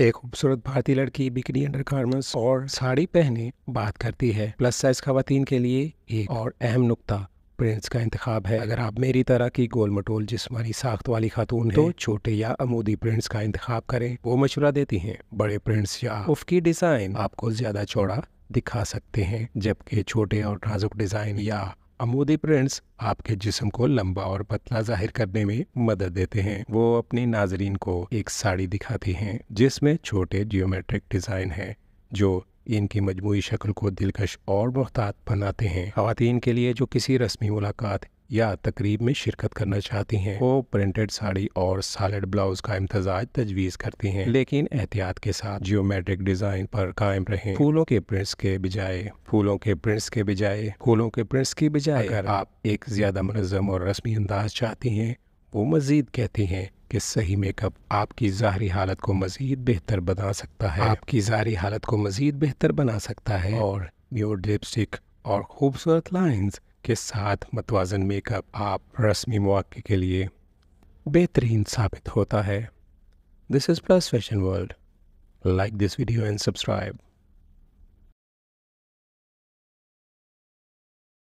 एक खूबसूरत भारतीय लड़की बिकनी अंडर और साड़ी पहने बात करती है प्लस साइज खातन के लिए एक और अहम नुकता प्रिंट्स का इंतखब है अगर आप मेरी तरह की गोल मटोल जिसमानी साख्त वाली खातून तो छोटे या अमूदी प्रिंट्स का इंतखब करें वो मशुरा देती हैं बड़े प्रिंट्स या उफकी डिजाइन आपको ज्यादा चौड़ा दिखा सकते हैं जबकि छोटे और नाजुक डिजाइन या अमूदी प्रिंट्स आपके जिस्म को लंबा और पतला जाहिर करने में मदद देते हैं वो अपने नाजरीन को एक साड़ी दिखाती हैं जिसमें छोटे जियोमेट्रिक डिज़ाइन है जो इनकी मजमू शक्ल को दिलकश और बहतात बनाते हैं खातन के लिए जो किसी रस्मी मुलाकात या तकरीब में शिरकत करना चाहती हैं वो प्रिंटेड साड़ी और सालड ब्लाउज का इम्तजाज तजवीज़ करती हैं लेकिन एहतियात के साथ जियोमेट्रिक डिज़ाइन पर कायम रहें फूलों के प्रिंट्स के बजाय फूलों के प्रिंट्स के बजाय फूलों के प्रिंट्स की बजाय अगर आप एक ज़्यादा मनज़म और रस्मी अंदाज चाहती हैं वो मज़ीद कहती हैं कि सही मेकअप आपकी ज़ाहरी हालत को मज़ीद बेहतर बना सकता है आपकी ज़ाहरी हालत को मज़ीद बेहतर बना सकता है और न्यूड लिपस्टिक और खूबसूरत लाइंस के साथ मतवाजन मेकअप आप रस्मी मौक़े के लिए बेहतरीन साबित होता है this is plus fashion world like this video and subscribe